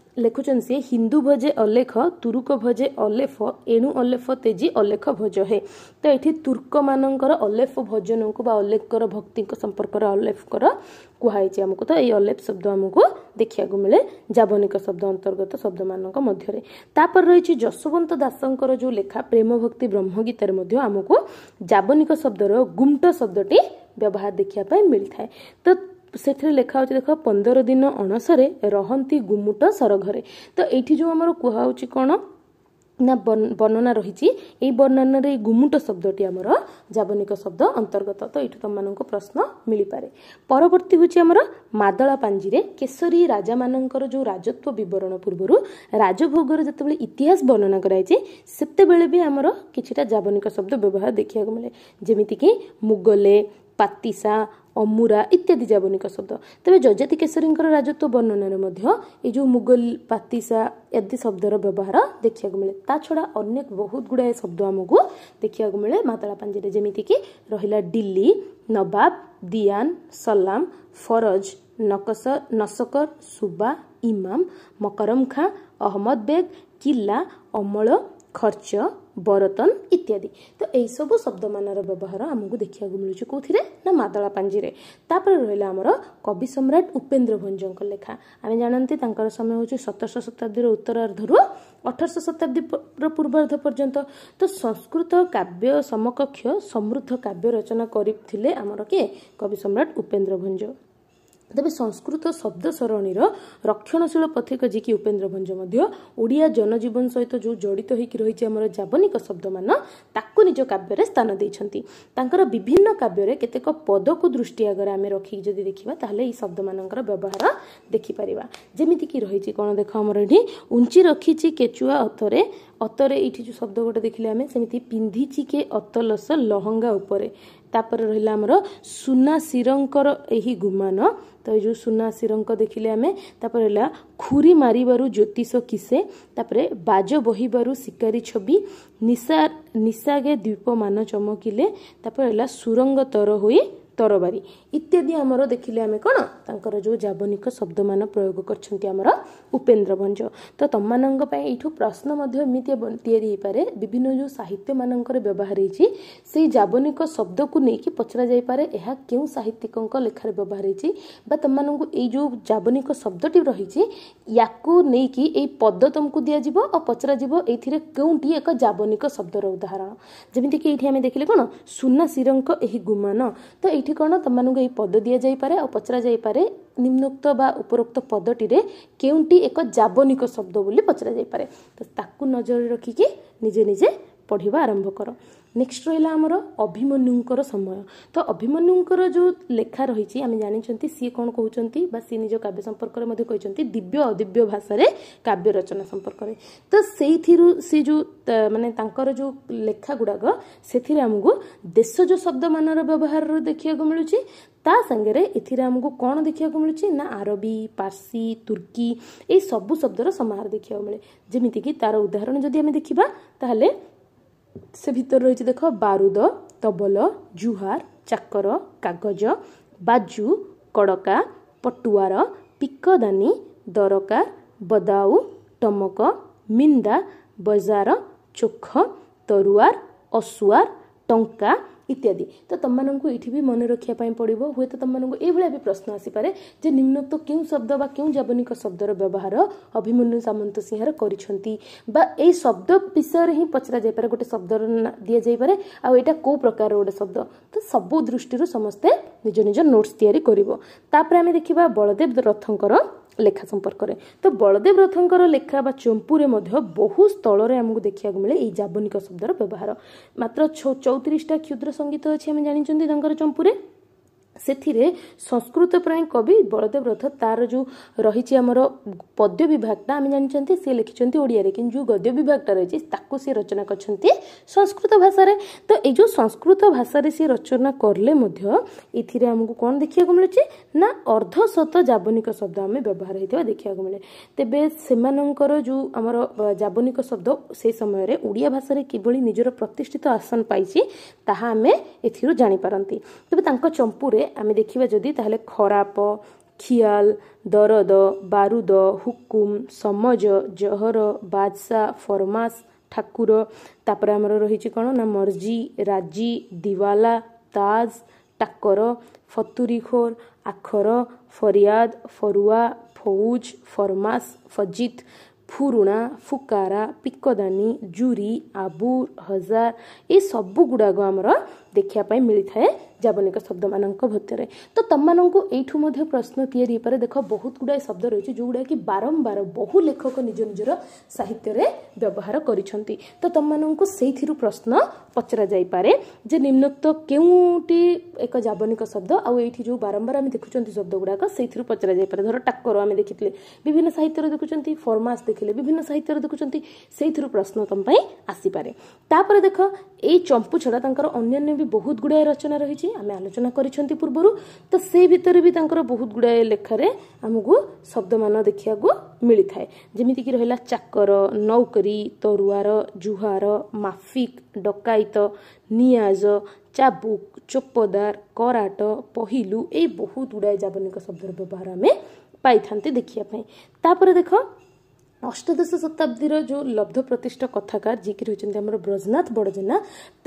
ଲେଖୁଛନ୍ତି ସିଏ ହିନ୍ଦୁ ଭଜେ ଅଲେଖ ତୁରୁକ ଭଜେ ଅଲେଫ ଏଣୁ ଅଲେଫ ତେଜି ଅଲେଖ ଭଜ ହେ ତ ଏଠି ତୁର୍କମାନଙ୍କର ଅଲେଫ ଭଜନଙ୍କୁ ବା ଅଲେଖଙ୍କର ଭକ୍ତିଙ୍କ ସମ୍ପର୍କରେ ଅଲେଫଙ୍କର କୁହାଯାଇଛି ଆମକୁ ତ ଏଇ ଅଲେଫ ଶବ୍ଦ ଆମକୁ ଦେଖିବାକୁ ମିଳେ ଜାବନିକ ଶବ୍ଦ ଅନ୍ତର୍ଗତ ଶବ୍ଦମାନଙ୍କ ମଧ୍ୟରେ ତାପରେ ରହିଛି ଯଶୋବନ୍ତ ଦାସଙ୍କର ଯେଉଁ ଲେଖା ପ୍ରେମ ଭକ୍ତି ବ୍ରହ୍ମଗୀତାରେ ମଧ୍ୟ ଆମକୁ ଜାବନିକ ଶବ୍ଦର ଗୁମ୍ଟ ଶବ୍ଦଟି ବ୍ୟବହାର ଦେଖିବା ପାଇଁ ମିଳିଥାଏ ତ ସେଥିରେ ଲେଖା ହେଉଛି ଦେଖ ପନ୍ଦର ଦିନ ଅଣସରେ ରହନ୍ତି ଗୁମୁଟ ସର ଘରେ ତ ଏଇଠି ଯେଉଁ ଆମର କୁହାହେଉଛି କ'ଣ ନା ବର୍ଣ୍ଣନା ରହିଛି ଏଇ ବର୍ଣ୍ଣନାରେ ଏଇ ଗୁମୁଟ ଶବ୍ଦଟି ଆମର ଯାବନିକ ଶବ୍ଦ ଅନ୍ତର୍ଗତ ତ ଏଇଠୁ ତୁମମାନଙ୍କୁ ପ୍ରଶ୍ନ ମିଳିପାରେ ପରବର୍ତ୍ତୀ ହେଉଛି ଆମର ମାଦଳା ପାଞ୍ଜିରେ କେଶରୀ ରାଜାମାନଙ୍କର ଯେଉଁ ରାଜତ୍ଵ ବିବରଣ ପୂର୍ବରୁ ରାଜଭୋଗର ଯେତେବେଳେ ଇତିହାସ ବର୍ଣ୍ଣନା କରାଯାଇଛି ସେତେବେଳେ ବି ଆମର କିଛିଟା ଯାବନିକ ଶବ୍ଦ ବ୍ୟବହାର ଦେଖିବାକୁ ମିଳେ ଯେମିତିକି ମୁଗଲେ ପାତିସା ଅମୁରା ଇତ୍ୟାଦି ଯାବନିକ ଶବ୍ଦ ତେବେ ଯଜାତି କେଶରୀଙ୍କର ରାଜତ୍ୱ ବର୍ଣ୍ଣନାରେ ମଧ୍ୟ ଏଇ ଯେଉଁ ମୁଗଲ ପାତିସା ଆଦି ଶବ୍ଦର ବ୍ୟବହାର ଦେଖିବାକୁ ମିଳେ ତା ଛଡ଼ା ଅନେକ ବହୁତ ଗୁଡ଼ାଏ ଶବ୍ଦ ଆମକୁ ଦେଖିବାକୁ ମିଳେ ମାତଳା ପାଞ୍ଜିରେ ଯେମିତିକି ରହିଲା ଡିଲ୍ଲୀ ନବାବ ଦିଆନ ସଲାମ ଫରଜ ନକସର ନସକର ସୁବା ଇମାମ ମକରମ ଖାଁ ଅହମ୍ମଦ ବେଗ କିଲ୍ଲା ଅମଳ ଖର୍ଚ୍ଚ ବରତନ ଇତ୍ୟାଦି ତ ଏହିସବୁ ଶବ୍ଦମାନର ବ୍ୟବହାର ଆମକୁ ଦେଖିବାକୁ ମିଳୁଛି କେଉଁଥିରେ ନା ମାଦଳା ପାଞ୍ଜିରେ ତାପରେ ରହିଲା ଆମର କବି ସମ୍ରାଟ ଉପେନ୍ଦ୍ର ଭଞ୍ଜଙ୍କ ଲେଖା ଆମେ ଜାଣନ୍ତି ତାଙ୍କର ସମୟ ହେଉଛି ସତରଶହ ଶତାବ୍ଦୀର ଉତ୍ତରାର୍ଦ୍ଧରୁ ଅଠରଶହ ଶତାବ୍ଦୀର ପୂର୍ବାର୍ଦ୍ଧ ପର୍ଯ୍ୟନ୍ତ ତ ସଂସ୍କୃତ କାବ୍ୟ ସମକକ୍ଷ ସମୃଦ୍ଧ କାବ୍ୟ ରଚନା କରିଥିଲେ ଆମର କିଏ କବି ସମ୍ରାଟ ଉପେନ୍ଦ୍ର ଭଞ୍ଜ ତେବେ ସଂସ୍କୃତ ଶବ୍ଦ ସରଣୀର ରକ୍ଷଣଶୀଳ ପଥିକ ଯିଏକି ଉପେନ୍ଦ୍ର ଭଞ୍ଜ ମଧ୍ୟ ଓଡ଼ିଆ ଜନଜୀବନ ସହିତ ଯେଉଁ ଜଡ଼ିତ ହୋଇକି ରହିଛି ଆମର ଯାବନିକ ଶବ୍ଦମାନ ତାକୁ ନିଜ କାବ୍ୟରେ ସ୍ଥାନ ଦେଇଛନ୍ତି ତାଙ୍କର ବିଭିନ୍ନ କାବ୍ୟରେ କେତେକ ପଦକୁ ଦୃଷ୍ଟି ଆଗରେ ଆମେ ରଖିକି ଯଦି ଦେଖିବା ତାହେଲେ ଏହି ଶବ୍ଦମାନଙ୍କର ବ୍ୟବହାର ଦେଖିପାରିବା ଯେମିତିକି ରହିଛି କ'ଣ ଦେଖ ଆମର ଏଠି ଉଞ୍ଚି ରଖିଛି କେଚୁଆ ଅତରେ ଅତରେ ଏଇଠି ଯେଉଁ ଶବ୍ଦ ଗୋଟେ ଦେଖିଲେ ଆମେ ସେମିତି ପିନ୍ଧିଛି କେ ଅତଲସ ଲହଙ୍ଗା ଉପରେ ତାପରେ ରହିଲା ଆମର ସୁନା ଶିରଙ୍କର ଏହି ଗୁମାନ ତ ଏ ଯେଉଁ ସୁନା ଶିରଙ୍କ ଦେଖିଲେ ଆମେ ତାପରେ ହେଲା ଖୁରୀ ମାରିବାରୁ ଜ୍ୟୋତିଷ କିସେ ତାପରେ ବାଜ ବହିବାରୁ ଶିକାରୀ ଛବି ନିଶା ନିଶାଗେ ଦ୍ୱୀପମାନ ଚମକିଲେ ତାପରେ ହେଲା ସୁରଙ୍ଗ ତର ହୋଇ ତରବାରୀ ଇତ୍ୟାଦି ଆମର ଦେଖିଲେ ଆମେ କ'ଣ ତାଙ୍କର ଯେଉଁ ଯାବନିକ ଶବ୍ଦମାନ ପ୍ରୟୋଗ କରିଛନ୍ତି ଆମର ଉପେନ୍ଦ୍ର ଭଞ୍ଜ ତ ତମମାନଙ୍କ ପାଇଁ ଏଇଠୁ ପ୍ରଶ୍ନ ମଧ୍ୟ ଏମିତି ତିଆରି ହେଇପାରେ ବିଭିନ୍ନ ଯେଉଁ ସାହିତ୍ୟମାନଙ୍କର ବ୍ୟବହାର ହେଇଛି ସେଇ ଯାବନିକ ଶବ୍ଦକୁ ନେଇକି ପଚରା ଯାଇପାରେ ଏହା କେଉଁ ସାହିତ୍ୟିକଙ୍କ ଲେଖାରେ ବ୍ୟବହାର ହେଇଛି ବା ତମମାନଙ୍କୁ ଏଇ ଯେଉଁ ଯାବନିକ ଶବ୍ଦଟି ରହିଛି ୟାକୁ ନେଇକି ଏଇ ପଦ ତୁମକୁ ଦିଆଯିବ ଆଉ ପଚରାଯିବ ଏଇଥିରେ କେଉଁଠି ଏକ ଯାବନିକ ଶବ୍ଦର ଉଦାହରଣ ଯେମିତିକି ଏଇଠି ଆମେ ଦେଖିଲେ କ'ଣ ସୁନା ଶିରଙ୍କ ଏହି ଗୁମାନ ତ ଏଇଠି ଏଠି କ'ଣ ତୁମମାନଙ୍କୁ ଏହି ପଦ ଦିଆଯାଇପାରେ ଆଉ ପଚରା ଯାଇପାରେ ନିମ୍ନୋକ୍ତ ବା ଉପରୋକ୍ତ ପଦଟିରେ କେଉଁଟି ଏକ ଯାବନିକ ଶବ୍ଦ ବୋଲି ପଚରା ଯାଇପାରେ ତ ତାକୁ ନଜର ରଖିକି ନିଜେ ନିଜେ ପଢ଼ିବା ଆରମ୍ଭ କର ନେକ୍ସଟ୍ ରହିଲା ଆମର ଅଭିମନ୍ୟୁଙ୍କର ସମୟ ତ ଅଭିମନ୍ୟୁଙ୍କର ଯେଉଁ ଲେଖା ରହିଛି ଆମେ ଜାଣିଛନ୍ତି ସିଏ କ'ଣ କହୁଛନ୍ତି ବା ସିଏ ନିଜ କାବ୍ୟ ସମ୍ପର୍କରେ ମଧ୍ୟ କହିଛନ୍ତି ଦିବ୍ୟ ଅଦିବ୍ୟ ଭାଷାରେ କାବ୍ୟ ରଚନା ସମ୍ପର୍କରେ ତ ସେଇଥିରୁ ସେ ଯେଉଁ ମାନେ ତାଙ୍କର ଯେଉଁ ଲେଖା ଗୁଡ଼ାକ ସେଥିରେ ଆମକୁ ଦେଶ ଯେଉଁ ଶବ୍ଦମାନର ବ୍ୟବହାର ଦେଖିବାକୁ ମିଳୁଛି ତା ସାଙ୍ଗରେ ଏଥିରେ ଆମକୁ କ'ଣ ଦେଖିବାକୁ ମିଳୁଛି ନା ଆରବୀ ପାର୍ସି ତୁର୍କୀ ଏଇ ସବୁ ଶବ୍ଦର ସମାହାର ଦେଖିବାକୁ ମିଳେ ଯେମିତିକି ତାର ଉଦାହରଣ ଯଦି ଆମେ ଦେଖିବା ତାହେଲେ ସେ ଭିତରେ ରହିଛି ଦେଖ ବାରୁଦ ତବଲ ଜୁହାର ଚାକର କାଗଜ ବାଜୁ କଡ଼କା ପଟୁଆର ପିକଦାନୀ ଦରକାର ବଦାଉ ଟମକ ମିନ୍ଦା ବଜାର ଚୋଖ ତରୁଆର ଅସୁଆର ଟଙ୍କା ଇତ୍ୟାଦି ତ ତୁମମାନଙ୍କୁ ଏଇଠି ବି ମନେ ରଖିବା ପାଇଁ ପଡ଼ିବ ହୁଏତ ତୁମମାନଙ୍କୁ ଏଇଭଳିଆ ବି ପ୍ରଶ୍ନ ଆସିପାରେ ଯେ ନିମ୍ନକ୍ତ କେଉଁ ଶବ୍ଦ ବା କେଉଁ ଯାବନିକ ଶବ୍ଦର ବ୍ୟବହାର ଅଭିମନ୍ୟୁ ସାମନ୍ତ ସିଂହାର କରିଛନ୍ତି ବା ଏଇ ଶବ୍ଦ ବିଷୟରେ ହିଁ ପଚରା ଯାଇପାରେ ଗୋଟେ ଶବ୍ଦର ଦିଆଯାଇପାରେ ଆଉ ଏଇଟା କେଉଁ ପ୍ରକାରର ଗୋଟେ ଶବ୍ଦ ତ ସବୁ ଦୃଷ୍ଟିରୁ ସମସ୍ତେ ନିଜ ନିଜ ନୋଟ୍ସ ତିଆରି କରିବ ତାପରେ ଆମେ ଦେଖିବା ବଳଦେବ ରଥଙ୍କର ଲେଖା ସମ୍ପର୍କରେ ତ ବଳଦେବ ରଥଙ୍କର ଲେଖା ବା ଚମ୍ପୁରେ ମଧ୍ୟ ବହୁ ସ୍ଥଳରେ ଆମକୁ ଦେଖିବାକୁ ମିଳେ ଏଇ ଯାବନିକ ଶବ୍ଦର ବ୍ୟବହାର ମାତ୍ର ଚଉତିରିଶଟା କ୍ଷୁଦ୍ର ସଙ୍ଗୀତ ଅଛି ଆମେ ଜାଣିଛନ୍ତି ତାଙ୍କର ଚମ୍ପୁରେ ସେଥିରେ ସଂସ୍କୃତ ପ୍ରାୟ କବି ବଳଦେବ ରଥ ତାର ଯେଉଁ ରହିଛି ଆମର ପଦ୍ୟ ବିଭାଗଟା ଆମେ ଜାଣିଛନ୍ତି ସେ ଲେଖିଛନ୍ତି ଓଡ଼ିଆରେ କିନ୍ତୁ ଯେଉଁ ଗଦ୍ୟ ବିଭାଗଟା ରହିଛି ତାକୁ ସେ ରଚନା କରିଛନ୍ତି ସଂସ୍କୃତ ଭାଷାରେ ତ ଏଇ ଯେଉଁ ସଂସ୍କୃତ ଭାଷାରେ ସେ ରଚନା କଲେ ମଧ୍ୟ ଏଥିରେ ଆମକୁ କ'ଣ ଦେଖିବାକୁ ମିଳୁଛି ନା ଅର୍ଦ୍ଧଶତ ଯାବନିକ ଶବ୍ଦ ଆମେ ବ୍ୟବହାର ହେଇଥିବା ଦେଖିବାକୁ ମିଳେ ତେବେ ସେମାନଙ୍କର ଯେଉଁ ଆମର ଯାବନିକ ଶବ୍ଦ ସେ ସମୟରେ ଓଡ଼ିଆ ଭାଷାରେ କିଭଳି ନିଜର ପ୍ରତିଷ୍ଠିତ ଆସନ ପାଇଛି ତାହା ଆମେ ଏଥିରୁ ଜାଣିପାରନ୍ତି ତେବେ ତାଙ୍କ ଚମ୍ପୁରେ ଭାବରେ ଆମେ ଦେଖିବା ଯଦି ତାହେଲେ ଖରାପ ଖିଆଲ ଦରଦ ବାରୁଦ ହୁକୁମ ସମଜ ଜହର ବାଦଶା ଫର୍ମାସ ଠାକୁର ତାପରେ ଆମର ରହିଛି କ'ଣ ନା ମର୍ଜି ରାଜି ଦିୱାଲା ତାଜ ଟାକର ଫତୁରିଖୋର ଆଖର ଫରିଆଦ ଫରୁଆ ଫୌଜ ଫର୍ମାସ ଫଜିତ ପୁରୁଣା ଫୁକାରା ପିକଦାନୀ ଜୁରି ଆବୁର ହଜାର ଏସବୁ ଗୁଡ଼ାକ ଆମର ଦେଖିବା ପାଇଁ ମିଳିଥାଏ ଯାବନିକ ଶବ୍ଦମାନଙ୍କ ଭିତରେ ତ ତମମାନଙ୍କୁ ଏଇଠୁ ମଧ୍ୟ ପ୍ରଶ୍ନ ତିଆରି ହେଇପାରେ ଦେଖ ବହୁତ ଗୁଡ଼ାଏ ଶବ୍ଦ ରହିଛି ଯେଉଁଗୁଡ଼ାକି ବାରମ୍ବାର ବହୁ ଲେଖକ ନିଜ ନିଜର ସାହିତ୍ୟରେ ବ୍ୟବହାର କରିଛନ୍ତି ତ ତମମାନଙ୍କୁ ସେଇଥିରୁ ପ୍ରଶ୍ନ ପଚରା ଯାଇପାରେ ଯେ ନିମ୍ନୋକ୍ତ କେଉଁଟି ଏକ ଯାବନିକ ଶବ୍ଦ ଆଉ ଏଇଠି ଯେଉଁ ବାରମ୍ବାର ଆମେ ଦେଖୁଛନ୍ତି ଶବ୍ଦ ଗୁଡ଼ାକ ସେଇଥିରୁ ପଚରା ଯାଇପାରେ ଧର ଟାକର ଆମେ ଦେଖିଥିଲେ ବିଭିନ୍ନ ସାହିତ୍ୟରେ ଦେଖୁଛନ୍ତି ଫର୍ମାସ୍ ଦେଖିଲେ ବିଭିନ୍ନ ସାହିତ୍ୟରେ ଦେଖୁଛନ୍ତି ସେଇଥିରୁ ପ୍ରଶ୍ନ ତମ ପାଇଁ ଆସିପାରେ ତାପରେ ଦେଖ ଏଇ ଚମ୍ପୁ ଛଡ଼ା ତାଙ୍କର ଅନ୍ୟାନ୍ୟ ବି ବହୁତ ଗୁଡ଼ାଏ ରଚନା ରହିଛି ଆମେ ଆଲୋଚନା କରିଛନ୍ତି ପୂର୍ବରୁ ତ ସେ ଭିତରେ ବି ତାଙ୍କର ବହୁତ ଗୁଡ଼ାଏ ଲେଖାରେ ଆମକୁ ଶବ୍ଦମାନ ଦେଖିବାକୁ ମିଳିଥାଏ ଯେମିତିକି ରହିଲା ଚାକର ନୌକରୀ ତରୁଆର ଜୁହାର ମାଫିକ ଡକାଇତ ନିଆଜ ଚାବୁକ ଚୋପଦାର କରାଟ ପହିଲୁ ଏଇ ବହୁତ ଗୁଡ଼ାଏ ଜାବନିକ ଶବ୍ଦର ବ୍ୟବହାର ଆମେ ପାଇଥାନ୍ତି ଦେଖିବା ପାଇଁ ତାପରେ ଦେଖ ଅଷ୍ଟଦଶ ଶତାବ୍ଦୀର ଯେଉଁ ଲବ୍ଧ ପ୍ରତିଷ୍ଠା କଥାକାର ଯିଏକି ରହିଛନ୍ତି ଆମର ବ୍ରଜନାଥ ବଡ଼ଜେନା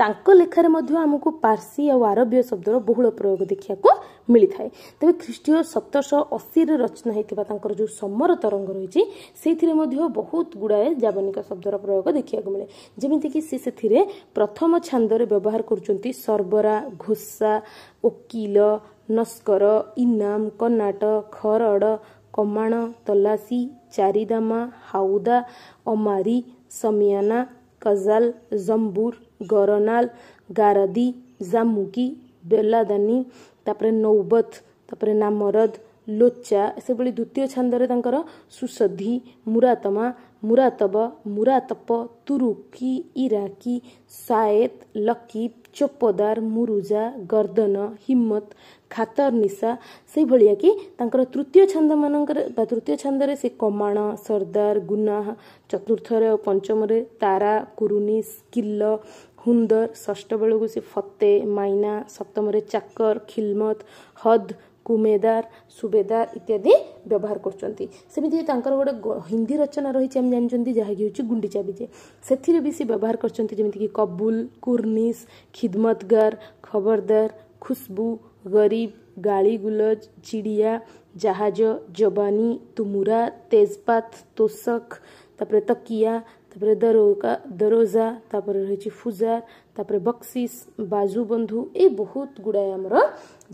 ତାଙ୍କ ଲେଖାରେ ମଧ୍ୟ ଆମକୁ ପାର୍ସି ଆଉ ଆରବୀୟ ଶବ୍ଦର ବହୁଳ ପ୍ରୟୋଗ ଦେଖିବାକୁ ମିଳିଥାଏ ତେବେ ଖ୍ରୀଷ୍ଟୀୟ ସତରଶହ ଅଶୀରେ ରଚନା ହୋଇଥିବା ତାଙ୍କର ଯେଉଁ ସମର ତରଙ୍ଗ ରହିଛି ସେଇଥିରେ ମଧ୍ୟ ବହୁତ ଗୁଡ଼ାଏ ଯାବନିକ ଶବ୍ଦର ପ୍ରୟୋଗ ଦେଖିବାକୁ ମିଳେ ଯେମିତିକି ସେ ସେଥିରେ ପ୍ରଥମ ଛାନ୍ଦରେ ବ୍ୟବହାର କରୁଛନ୍ତି ସର୍ବରା ଘୋଷା ଓକିଲ ନସ୍କର ଇନାମ କନାଟ ଖରଡ଼ କମାଣ ତଲାସୀ ଚାରିଦାମା ହାଉଦା ଅମାରୀ ସମିଆନା କଜାଲ ଜମ୍ବୁର ଗରନାଲ ଗାରଦି ଜାମୁକି ବେଲାଦାନୀ ତାପରେ ନୌବତ ତାପରେ ନାମରଦ ଲୋଚା ସେଭଳି ଦ୍ୱିତୀୟ ଛାନ୍ଦରେ ତାଙ୍କର ସୁସଧି ମୁରାତମା ମୁରାତବ ମୁରାତପ ତୁରୁକି ଇରାକି ସାଏତ ଲକିବ ଚୋପଦାର ମୁରୁଜା ଗର୍ଦ୍ଦନ ହିମ୍ମତ ଖାତର ନିଶା ସେଇଭଳିଆ କି ତାଙ୍କର ତୃତୀୟ ଛନ୍ଦମାନଙ୍କରେ ବା ତୃତୀୟ ଛନ୍ଦରେ ସେ କମାଣ ସର୍ଦ୍ଦାର ଗୁନାହ ଚତୁର୍ଥରେ ଓ ପଞ୍ଚମରେ ତାରା କୁରୁନି କିଲ ହୁନ୍ଦର ଷଷ୍ଠ ବେଳକୁ ସେ ଫତେ ମାଇନା ସପ୍ତମରେ ଚାକର ଖିଲମତ ହଦ कुमेदार सुबेदार इत्यादि व्यवहार करमती गोटे हिंदी रचना रही है जानते जहाँकि हूँ गुंडीचा विजे से भी सी व्यवहार करमती कबुल कुर्निस खिदमतगार खबरदार खुशबू गरीब गाड़ी गुलज चिड़िया जहाज जवानी तुमुरा तेजपात तोषक तकिया दरोका दरोजा तापर रही फुजार तापर बक्सीस बाजू बंधु ये बहुत गुड़ाए आमर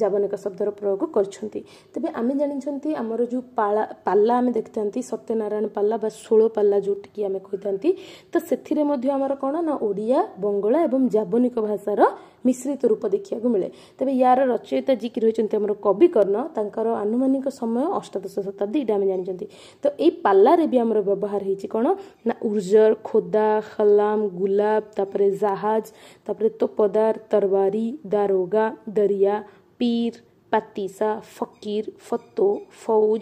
ଯାବନିକ ଶବ୍ଦର ପ୍ରୟୋଗ କରିଛନ୍ତି ତେବେ ଆମେ ଜାଣିଛନ୍ତି ଆମର ଯେଉଁ ପାଲା ପାଲା ଆମେ ଦେଖିଥାନ୍ତି ସତ୍ୟନାରାୟଣ ପାଲା ବା ଷୋଳ ପାଲା ଯେଉଁଠିକି ଆମେ କହିଥାନ୍ତି ତ ସେଥିରେ ମଧ୍ୟ ଆମର କ'ଣ ନା ଓଡ଼ିଆ ବଙ୍ଗଳା ଏବଂ ଯାବନିକ ଭାଷାର ମିଶ୍ରିତ ରୂପ ଦେଖିବାକୁ ମିଳେ ତେବେ ୟାର ରଚୟିତା ଯିଏକି ରହିଛନ୍ତି ଆମର କବିକର୍ଣ୍ଣ ତାଙ୍କର ଆନୁମାନିକ ସମୟ ଅଷ୍ଟାଦଶ ଶତାବ୍ଦୀ ଏଇଟା ଆମେ ଜାଣିଛନ୍ତି ତ ଏଇ ପାଲାରେ ବି ଆମର ବ୍ୟବହାର ହେଇଛି କ'ଣ ନା ଉର୍ଜର ଖୋଦା ଖଲାମ ଗୁଲାବ ତାପରେ ଜାହାଜ ତାପରେ ତୋପଦାର ତରବାରୀ ଦାରୋଗା ଦରିଆ पीर पातीसा फकीर ଫତୋ ଫୌଜ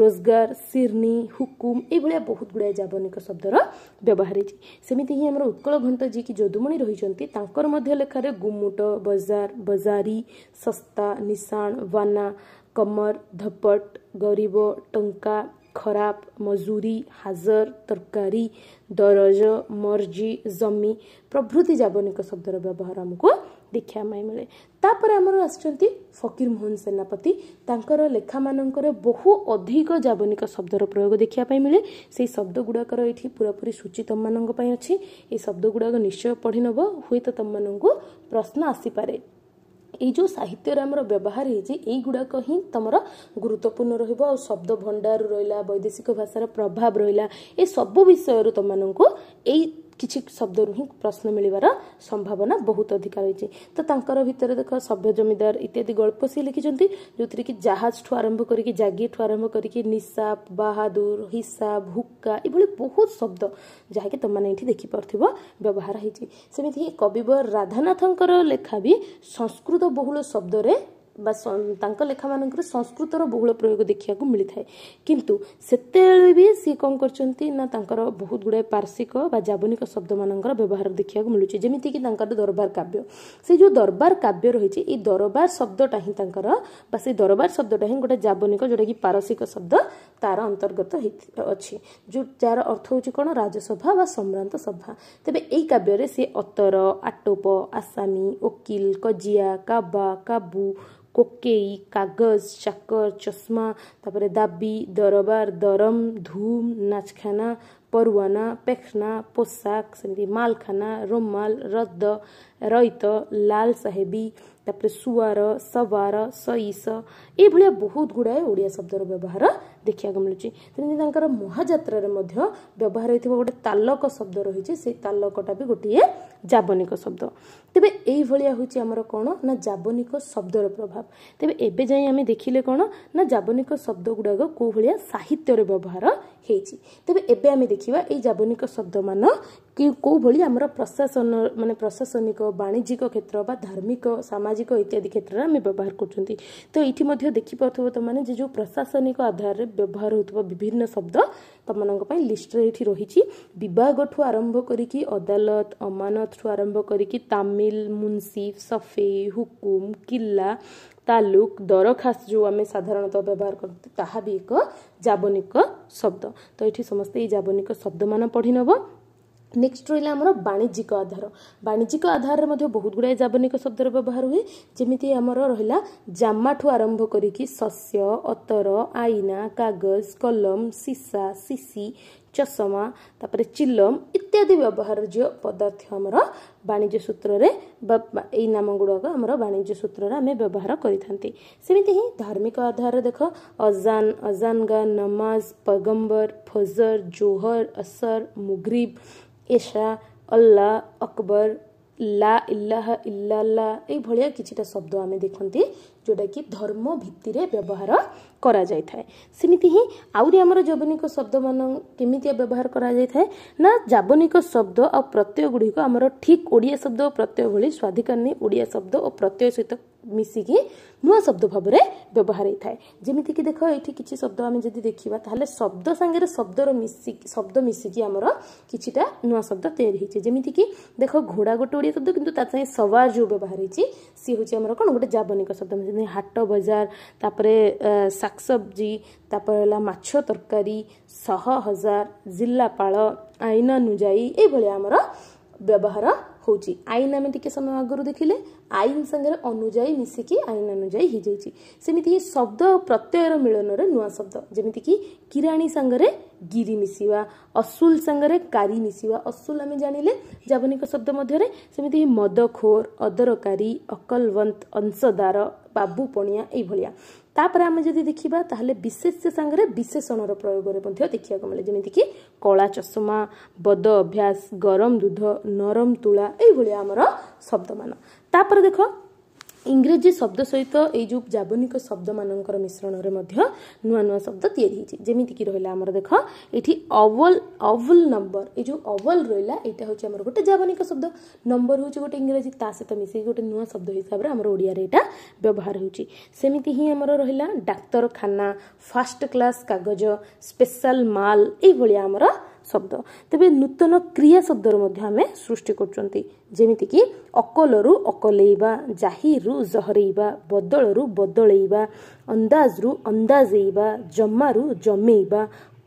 ରୋଜଗାର ସିର୍ନି ହୁକୁମ ଏଇଭଳିଆ ବହୁତ ଗୁଡ଼ାଏ ଯାବନିକ ଶବ୍ଦର ବ୍ୟବହାର ହେଇଛି ସେମିତି ହିଁ ଆମର ଉତ୍କଳ ଘଣ୍ଟ ଯିଏକି ଯଦୁମଣି ରହିଛନ୍ତି ତାଙ୍କର ମଧ୍ୟ ଲେଖାରେ ଗୁମୁଟ ବଜାର ବଜାରୀ ଶସ୍ତା ନିଶାଣ ବାନା କମର ଧପଟ ଗରିବ ଟଙ୍କା خراب মজুরি হাজর তরকারি দরজ মর্জি জমি প্রভৃতি যাবনিক শব্দর ব্যবহার ଆମକୁ ଦେଖିବା ପାଇଁ ମିଳେ ତାପରେ ଆମର ଆସିଛନ୍ତି ଫକୀର ମୋହନ ସେନାପତି ତାଙ୍କର ଲେଖାମାନଙ୍କରେ ବହୁ ଅଧିକ ଯାବନିକ ଶବ୍ଦର ପ୍ରୟୋଗ ଦେଖିବା ପାଇଁ ମିଳେ ସେଇ ଶବ୍ଦ ଗୁଡ଼ାକର ଏଠି ପୁରାପୁରି ସୂଚୀ ତମମାନଙ୍କ ପାଇଁ ଅଛି ଏଇ ଶବ୍ଦ ଗୁଡ଼ାକ ନିଶ୍ଚୟ ପଢ଼ି ନେବ ହୁଏତ ତମମାନଙ୍କୁ ପ୍ରଶ୍ନ ଆସିପାରେ ଏଇ ଯେଉଁ ସାହିତ୍ୟରେ ଆମର ବ୍ୟବହାର ହେଇଛି ଏଇଗୁଡ଼ାକ ହିଁ ତମର ଗୁରୁତ୍ୱପୂର୍ଣ୍ଣ ରହିବ ଆଉ ଶବ୍ଦ ଭଣ୍ଡାର ରହିଲା ବୈଦେଶିକ ଭାଷାର ପ୍ରଭାବ ରହିଲା ଏସବୁ ବିଷୟରୁ ତମମାନଙ୍କୁ ଏଇ କିଛି ଶବ୍ଦରୁ ହିଁ ପ୍ରଶ୍ନ ମିଳିବାର ସମ୍ଭାବନା ବହୁତ ଅଧିକା ରହିଛି ତ ତାଙ୍କର ଭିତରେ ଦେଖ ସଭ୍ୟ ଜମିଦାର ଇତ୍ୟାଦି ଗଳ୍ପ ସିଏ ଲେଖିଛନ୍ତି ଯେଉଁଥିରେ କି ଜାହାଜଠୁ ଆରମ୍ଭ କରିକି ଜାଗିରଠୁ ଆରମ୍ଭ କରିକି ନିଶାବ ବାହାଦୁର ହିସାବ ହୁକା ଏଭଳି ବହୁତ ଶବ୍ଦ ଯାହାକି ତମମାନେ ଏଠି ଦେଖିପାରୁଥିବ ବ୍ୟବହାର ହେଇଛି ସେମିତି ହିଁ କବିବର ରାଧାନାଥଙ୍କର ଲେଖା ବି ସଂସ୍କୃତ ବହୁଳ ଶବ୍ଦରେ ବା ତାଙ୍କ ଲେଖାମାନଙ୍କରେ ସଂସ୍କୃତର ବହୁଳ ପ୍ରୟୋଗ ଦେଖିବାକୁ ମିଳିଥାଏ କିନ୍ତୁ ସେତେବେଳେ ବି ସିଏ କ'ଣ କରିଛନ୍ତି ନା ତାଙ୍କର ବହୁତ ଗୁଡ଼ାଏ ପାର୍ଶ୍ୱିକ ବା ଜାବନିକ ଶବ୍ଦମାନଙ୍କର ବ୍ୟବହାର ଦେଖିବାକୁ ମିଳୁଛି ଯେମିତିକି ତାଙ୍କର ଦରବାର କାବ୍ୟ ସେ ଯେଉଁ ଦରବାର କାବ୍ୟ ରହିଛି ଏଇ ଦରବାର ଶବ୍ଦଟା ହିଁ ତାଙ୍କର ବା ସେଇ ଦରବାର ଶବ୍ଦଟା ହିଁ ଗୋଟେ ଜାବନିକ ଯେଉଁଟାକି ପାରସିକ ଶବ୍ଦ ତାର ଅନ୍ତର୍ଗତ ଅଛି ଯେଉଁ ଯାହାର ଅର୍ଥ ହେଉଛି କ'ଣ ରାଜସଭା ବା ସମ୍ଭ୍ରାନ୍ତ ସଭା ତେବେ ଏଇ କାବ୍ୟରେ ସିଏ ଅତର ଆଟୋପ ଆସାମୀ ଓକିଲ କଜିଆ କାବା କାବୁ କୋକେଇ କାଗଜ ଚାକର ଚଷମା ତା'ପରେ ଦାବି ଦରବାର ଦରମ ଧୁମ୍ ନାଚଖାନା ପରୁଆନା ପେଖନା ପୋଷାକ ସେମିତି ମାଲଖାନା ରୁମାଲ ରଦ ରଇତ ଲାଲ ସାହେବୀ ତାପରେ ଶୁଆର ସବାର ସଇସ ଏଇଭଳିଆ ବହୁତ ଗୁଡ଼ାଏ ଓଡ଼ିଆ ଶବ୍ଦର ବ୍ୟବହାର ଦେଖିବାକୁ ମିଳୁଛି ସେମିତି ତାଙ୍କର ମହାଯାତ୍ରାରେ ମଧ୍ୟ ବ୍ୟବହାର ହେଇଥିବା ଗୋଟେ ତାଲକ ଶବ୍ଦ ରହିଛି ସେଇ ତାଲକଟା ବି ଗୋଟିଏ ଜାବନିକ ଶବ୍ଦ ତେବେ ଏଇଭଳିଆ ହେଉଛି ଆମର କ'ଣ ନା ଜାବନିକ ଶବ୍ଦର ପ୍ରଭାବ ତେବେ ଏବେ ଯାଇ ଆମେ ଦେଖିଲେ କ'ଣ ନା ଜାବନିକ ଶବ୍ଦ ଗୁଡ଼ାକ କେଉଁ ଭଳିଆ ସାହିତ୍ୟରେ ବ୍ୟବହାର ହେଇଛି ତେବେ ଏବେ ଆମେ ଦେଖିବା ଏଇ ଯାବନିକ ଶବ୍ଦମାନ କି କେଉଁଭଳି ଆମର ପ୍ରଶାସନ ମାନେ ପ୍ରଶାସନିକ ବାଣିଜ୍ୟିକ କ୍ଷେତ୍ର ବା ଧାର୍ମିକ ସାମାଜିକ ଇତ୍ୟାଦି କ୍ଷେତ୍ରରେ ଆମେ ବ୍ୟବହାର କରୁଛନ୍ତି ତ ଏଇଠି ମଧ୍ୟ ଦେଖିପାରୁଥିବ ତୁମମାନେ ଯେ ଯେଉଁ ପ୍ରଶାସନିକ ଆଧାରରେ ବ୍ୟବହାର ହେଉଥିବା ବିଭିନ୍ନ ଶବ୍ଦ ତୁମମାନଙ୍କ ପାଇଁ ଲିଷ୍ଟରେ ଏଠି ରହିଛି ବିଭାଗଠୁ ଆରମ୍ଭ କରିକି ଅଦାଲତ ଅମାନତଠୁ ଆରମ୍ଭ କରିକି ତାମିଲ ମୁନ୍ସିଫ ସଫେଇ ହୁକୁମ କିଲ୍ଲା ତାଲୁକ ଦରଖାସ୍ତ ଯେଉଁ ଆମେ ସାଧାରଣତଃ ବ୍ୟବହାର କରନ୍ତି ତାହା ବି ଏକ ଯାବନିକ ଶବ୍ଦ ତ ଏଠି ସମସ୍ତେ ଏଇ ଯାବନିକ ଶବ୍ଦମାନ ପଢ଼ି ନେବ ନେକ୍ସଟ ରହିଲା ଆମର ବାଣିଜ୍ୟିକ ଆଧାର ବାଣିଜ୍ୟିକ ଆଧାରରେ ମଧ୍ୟ ବହୁତ ଗୁଡ଼ାଏ ଯାବନିକ ଶବ୍ଦର ବ୍ୟବହାର ହୁଏ ଯେମିତି ଆମର ରହିଲା ଜାମାଠୁ ଆରମ୍ଭ କରିକି ଶସ୍ୟ ଅତର ଆଇନା କାଗଜ କଲମ ସିସା ସିସି चषमा चिलम इत्यादि व्यवहार ज्य वाणिज्य सूत्र रे ए नाम गुडा गुडक वाणिज्य सूत्र रे आम व्यवहार करि थांती ही धार्मिक आधार देखो अजान अजान गा नमाज पगम्बर फजर जोहर असर मुग्रि एसा अल्लाह अकबर ला इलाहा इल्ला भलिया किटा शब्द आमे देखंती ଯେଉଁଟାକି ଧର୍ମ ଭିତ୍ତିରେ ବ୍ୟବହାର କରାଯାଇଥାଏ ସେମିତି ହିଁ ଆହୁରି ଆମର ଯବନିକ ଶବ୍ଦମାନ କେମିତିଆ ବ୍ୟବହାର କରାଯାଇଥାଏ ନା ଯାବନିକ ଶବ୍ଦ ଆଉ ପ୍ରତ୍ୟୟ ଗୁଡ଼ିକ ଆମର ଠିକ୍ ଓଡ଼ିଆ ଶବ୍ଦ ଓ ପ୍ରତ୍ୟୟ ଭଳି ସ୍ୱାଧିକାରୀ ଓଡ଼ିଆ ଶବ୍ଦ ଓ ପ୍ରତ୍ୟୟ ସହିତ ମିଶିକି ନୂଆ ଶବ୍ଦ ଭାବରେ ବ୍ୟବହାର ହେଇଥାଏ ଯେମିତିକି ଦେଖ ଏଇଠି କିଛି ଶବ୍ଦ ଆମେ ଯଦି ଦେଖିବା ତାହେଲେ ଶବ୍ଦ ସାଙ୍ଗରେ ଶବ୍ଦର ମିଶିକି ଶବ୍ଦ ମିଶିକି ଆମର କିଛିଟା ନୂଆ ଶବ୍ଦ ତିଆରି ହେଇଛି ଯେମିତିକି ଦେଖ ଘୋଡ଼ା ଗୋଟେ ଓଡ଼ିଆ ଶବ୍ଦ କିନ୍ତୁ ତା ସାଙ୍ଗେ ସୱାର ଯେଉଁ ବ୍ୟବହାର ହେଇଛି ସିଏ ହେଉଛି ଆମର କ'ଣ ଗୋଟେ ଯାବନିକ ଶବ୍ଦ ମାନେ ହାଟ ବଜାର ତାପରେ ଶାଗସବ୍ଜି ତାପରେ ହେଲା ମାଛ ତରକାରୀ ଶହ ହଜାର ଜିଲ୍ଲାପାଳ ଆଇନ ଅନୁଯାୟୀ ଏଇଭଳିଆ ଆମର ବ୍ୟବହାର ହେଉଛି ଆଇନ ଆମେ ଟିକେ ସମୟ ଆଗରୁ ଦେଖିଲେ आइन साङ्गर अनुजी मिसकि आइन अनुजाइस शब्द प्रत्यय र मिलन र नदिकि किराणी साङ्गले गिरी मिसिया असुल साङ्गर करिि मिस असुल जान्ने जावनिक शब्द मध्यमि मद मदखोर अदरकारी अकलवंत अंशदार बाबु पनिया एभल तिमी देखा त विशेषण र प्रयोग देखाको मिले जमि कला चशमा बद अभ्यास गरम दुध नरम तुला एभल शब्द मान ତାପରେ ଦେଖ ଇଂରେଜୀ ଶବ୍ଦ ସହିତ ଏଇ ଯେଉଁ ଜାବନିକ ଶବ୍ଦମାନଙ୍କର ମିଶ୍ରଣରେ ମଧ୍ୟ ନୂଆ ନୂଆ ଶବ୍ଦ ତିଆରି ହେଇଛି ଯେମିତିକି ରହିଲା ଆମର ଦେଖ ଏଠି ଅବଲ ଅବୁଲ ନମ୍ବର ଏଇ ଯେଉଁ ଅବଲ ରହିଲା ଏଇଟା ହେଉଛି ଆମର ଗୋଟେ ଜାବନିକ ଶବ୍ଦ ନମ୍ବର ହେଉଛି ଗୋଟେ ଇଂରାଜୀ ତା ସହିତ ମିଶିକି ଗୋଟେ ନୂଆ ଶବ୍ଦ ହିସାବରେ ଆମର ଓଡ଼ିଆରେ ଏଇଟା ବ୍ୟବହାର ହେଉଛି ସେମିତି ହିଁ ଆମର ରହିଲା ଡାକ୍ତରଖାନା ଫାଷ୍ଟ କ୍ଲାସ୍ କାଗଜ ସ୍ପେଶାଲ ମାଲ୍ ଏଇଭଳିଆ ଆମର ଶବ୍ଦ ତେବେ ନୂତନ କ୍ରିୟା ଶବ୍ଦର ମଧ୍ୟ ଆମେ ସୃଷ୍ଟି କରୁଛନ୍ତି ଯେମିତିକି ଅକଲରୁ ଅକଲେଇବା ଜାହିରରୁ ଜହରେଇବା ବଦଳରୁ ବଦଳେଇବା ଅନ୍ଦାଜରୁ ଅନ୍ଦାଜେଇବା ଜମାରୁ ଜମେଇବା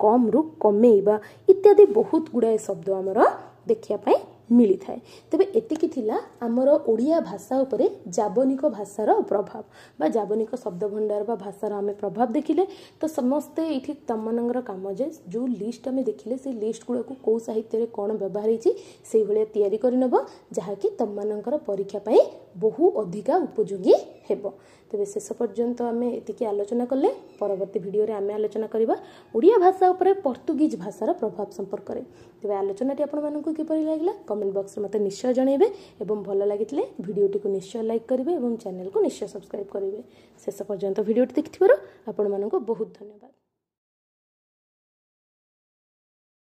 କମ୍ରୁ କମେଇବା ଇତ୍ୟାଦି ବହୁତ ଗୁଡ଼ାଏ ଶବ୍ଦ ଆମର ଦେଖିବା ପାଇଁ ମିଳିଥାଏ ତେବେ ଏତିକି ଥିଲା ଆମର ଓଡ଼ିଆ ଭାଷା ଉପରେ ଜାବନିକ ଭାଷାର ପ୍ରଭାବ ବା ଜାବନିକ ଶବ୍ଦଭଣ୍ଡାର ବା ଭାଷାର ଆମେ ପ୍ରଭାବ ଦେଖିଲେ ତ ସମସ୍ତେ ଏଇଠି ତମମାନଙ୍କର କାମ ଯେ ଯେଉଁ ଲିଷ୍ଟ ଆମେ ଦେଖିଲେ ସେଇ ଲିଷ୍ଟ ଗୁଡ଼ାକୁ କେଉଁ ସାହିତ୍ୟରେ କ'ଣ ବ୍ୟବହାର ହେଇଛି ସେଇଭଳିଆ ତିଆରି କରିନେବ ଯାହାକି ତମମାନଙ୍କର ପରୀକ୍ଷା ପାଇଁ ବହୁ ଅଧିକା ଉପଯୋଗୀ ହେବ ତେବେ ଶେଷ ପର୍ଯ୍ୟନ୍ତ ଆମେ ଏତିକି ଆଲୋଚନା କଲେ ପରବର୍ତ୍ତୀ ଭିଡ଼ିଓରେ ଆମେ ଆଲୋଚନା କରିବା ଓଡ଼ିଆ ଭାଷା ଉପରେ ପର୍ତ୍ତୁଗୀଜ ଭାଷାର ପ୍ରଭାବ ସମ୍ପର୍କରେ ତେବେ ଆଲୋଚନାଟି ଆପଣମାନଙ୍କୁ କିପରି ଲାଗିଲା କମେଣ୍ଟ ବକ୍ସରେ ମୋତେ ନିଶ୍ଚୟ ଜଣାଇବେ ଏବଂ ଭଲ ଲାଗିଥିଲେ ଭିଡ଼ିଓଟିକୁ ନିଶ୍ଚୟ ଲାଇକ୍ କରିବେ ଏବଂ ଚ୍ୟାନେଲକୁ ନିଶ୍ଚୟ ସବସ୍କ୍ରାଇବ୍ କରିବେ ଶେଷ ପର୍ଯ୍ୟନ୍ତ ଭିଡ଼ିଓଟି ଦେଖିଥିବାରୁ ଆପଣମାନଙ୍କୁ ବହୁତ ଧନ୍ୟବାଦ